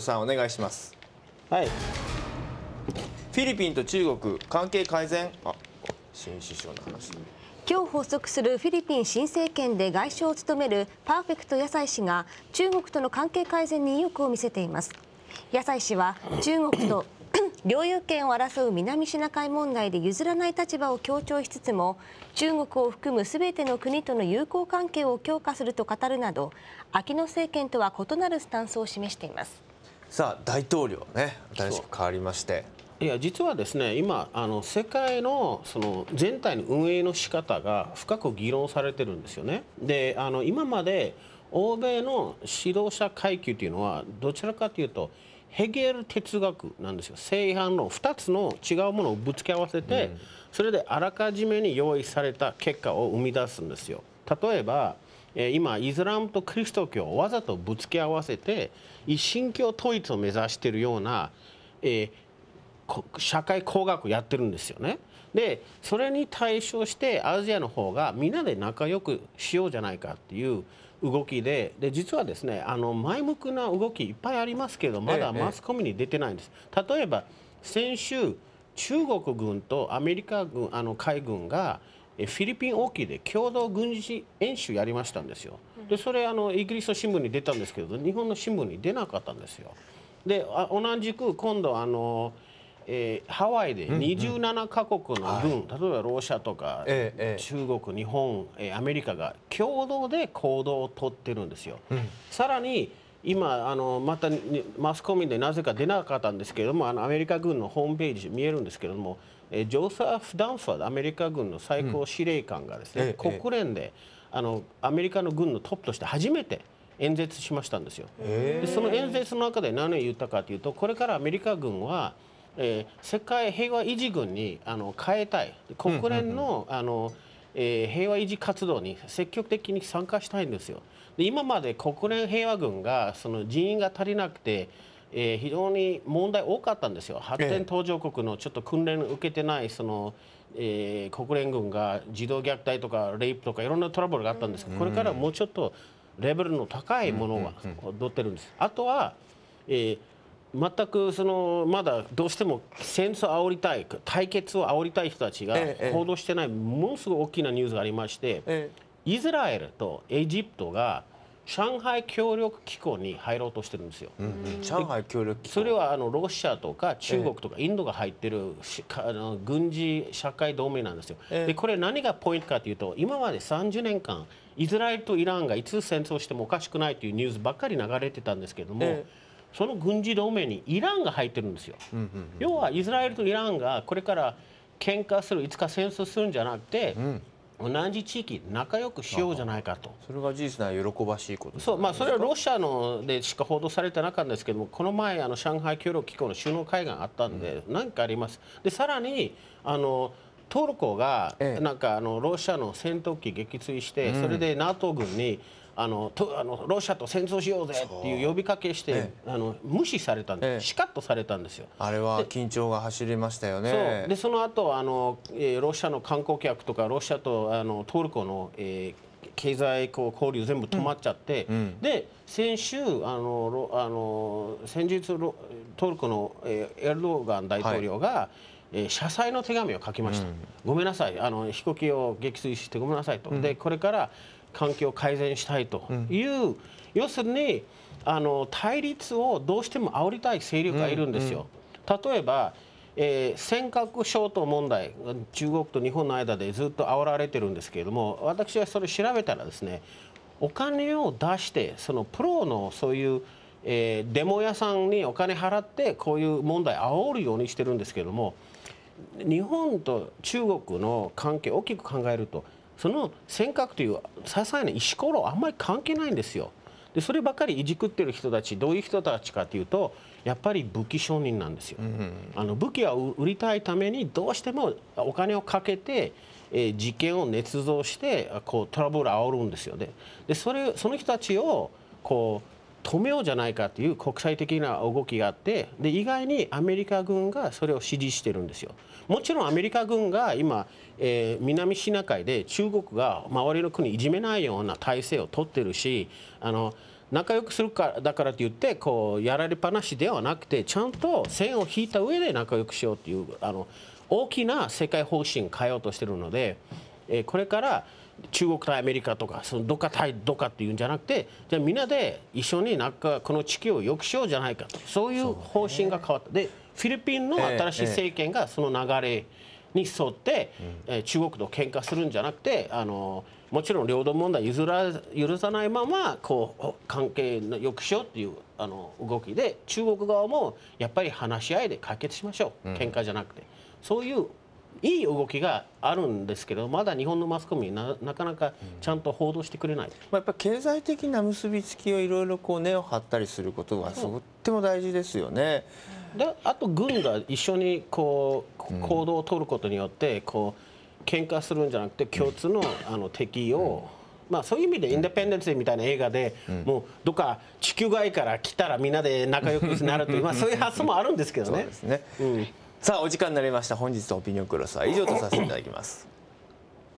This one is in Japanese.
さんお願いしますはいフィリピンと中国関係改善あ新首相の話今日発足するフィリピン新政権で外相を務めるパーフェクト野菜氏が中国との関係改善に意欲を見せています野菜氏は中国と領有権を争う南シナ海問題で譲らない立場を強調しつつも中国を含む全ての国との友好関係を強化すると語るなど秋野政権とは異なるスタンスを示していますさあ大統領ね新しく変わりましていや実はですね今あの世界のその全体の運営の仕方が深く議論されてるんですよね。であの今まで欧米の指導者階級というのはどちらかというとヘゲル哲学なんですよ正反論2つの違うものをぶつけ合わせて、それであらかじめに用意された結果を生み出すんですよ。例えば今イスラムとキリスト教をわざとぶつけ合わせて一神教統一を目指しているような、えー、社会工学やってるんですよね。でそれに対象してアジアの方がみんなで仲良くしようじゃないかっていう動きでで実はですねあの前向くな動きいっぱいありますけどまだマスコミに出てないんです。例えば先週中国軍とアメリカ軍あの海軍がフィリピン沖で共同軍事演習やりましたんですよ。でそれあのイギリス新聞に出たんですけど日本の新聞に出なかったんですよ。で同じく今度あのえー、ハワイで27か国の軍、うんうん、例えばロシアとか、中国日本、えー、アメリカが共同で行動をとってるんですよ。うん、さらに今あのまたマスコミでなぜか出なかったんですけれどもあのアメリカ軍のホームページ見えるんですけれども、えー、ジョーサフ・ダンファードアメリカ軍の最高司令官がですね、うん、国連であのアメリカの軍のトップとして初めて演説しましたんですよ。でその演説の中で何を言ったかというとこれからアメリカ軍はえー、世界平和維持軍にあの変えたい国連の,、あのえー、平和維持活動に積極的に参加したいんですよ。で今まで国連平和軍がその人員が足りなくてえー、非常に問題多かったんですよ、発展途上国のちょっと訓練を受けてないその、えー、国連軍が児童虐待とかレイプとかいろんなトラブルがあったんですけど、これからもうちょっとレベルの高いものが踊ってるんです。あとは、えー全くそのまだどうしても戦争を煽りたい対決を煽りたい人たちが報道してない、ものすごい大きなニュースがありまして、イスラエルとエジプトが上海協力機構に入ろうとしてるんですよ。うん、上海協力それはあのロシアとか中国とかインドが入ってる、あの軍事社会同盟なんですよ。でこれ何がポイントかというと今まで30年間イスラエルとイランがいつ戦争してもおかしくないというニュースばっかり流れてたんですけども。その軍事同盟にイランが入ってるんですよ。うんうんうん、要はイスラエルとイランがこれから喧嘩するいつか戦争するんじゃなくて、うん、同じ地域仲良くしようじゃないかとそれが事実なら喜ばしいこと、そうまあそれはロシアのでしか報道されてなかったんですけどもこの前あの上海協力機構の首脳会談があったんで何、うん、かありますでさらにあのトルコがなんかあのロシアの戦闘機撃墜して、うん、それで NATO 軍にあのとあのロシアと戦争しようぜっていう呼びかけして、ええ、あの無視されたんで、え、シカッとされたんですよ。あれは緊張が走りましたよね。そでその後あの、えー、ロシアの観光客とかロシアとあのトルコの、えー、経済交流全部止まっちゃって、うんうん、で先週あのあの先日トルコの、えー、エルドガン大統領が、はいえー、謝罪の手紙を書きました、うん、ごめんなさいあの飛行機を撃墜してごめんなさいと、うん、でこれから環境を改善したいという、うん、要するにあの対立をどうしても煽りたい勢力がいるんですよ。うんうん、例えばえー、尖閣諸島問題中国と日本の間でずっと煽られてるんですけれども私はそれ調べたらですねお金を出してそのプロのそういう、えー、デモ屋さんにお金払ってこういう問題煽るようにしてるんですけれども日本と中国の関係大きく考えるとその尖閣という些細な石ころあんまり関係ないんですよ。でそればかりいじくってる人たちどういう人たちかというとやっぱり武器商人なんですよ。うんうん、あの武器は売りたいためにどうしてもお金をかけて、えー、事件を捏造してこうトラブルを煽るんですよね。でそれその人たちをこう止めようじゃないかという国際的な動きがあってで意外にアメリカ軍がそれを支持してるんですよ。もちろんアメリカ軍が今、えー、南シナ海で中国が周りの国いじめないような体制をとってるしあの仲良くするからだからといってこうやられっぱなしではなくてちゃんと線を引いた上で仲良くしようというあの大きな世界方針を変えようとしてるので、えー、これから。中国対アメリカとかそのどか対どかっていうんじゃなくてじゃあみんなで一緒になんかこの地球を良くしようじゃないかとそういう方針が変わった。でフィリピンの新しい政権がその流れに沿って、えー、中国と喧嘩するんじゃなくてあのもちろん領土問題譲ら許さないままこう関係の良くしようっていうあの動きで中国側もやっぱり話し合いで解決しましょう喧嘩じゃなくて、そういういい動きがあるんですけどまだ日本のマスコミななかなかちゃんと報道してくれない、まあ、やっぱ経済的な結びつきをいろいろこう根を張ったりすることはとっても大事ですよね。であと軍が一緒にこう行動を取ることによってこう喧嘩するんじゃなくて共通のあの敵を、まあ、そういう意味で「インデペンデンス・みたいな映画で、もうどっか地球外から来たらみんなで仲良くなるという、まあ、そういう発想もあるんですけどね。そうですね、うんさあお時間になりました本日のオピニオンクロスは以上とさせていただきます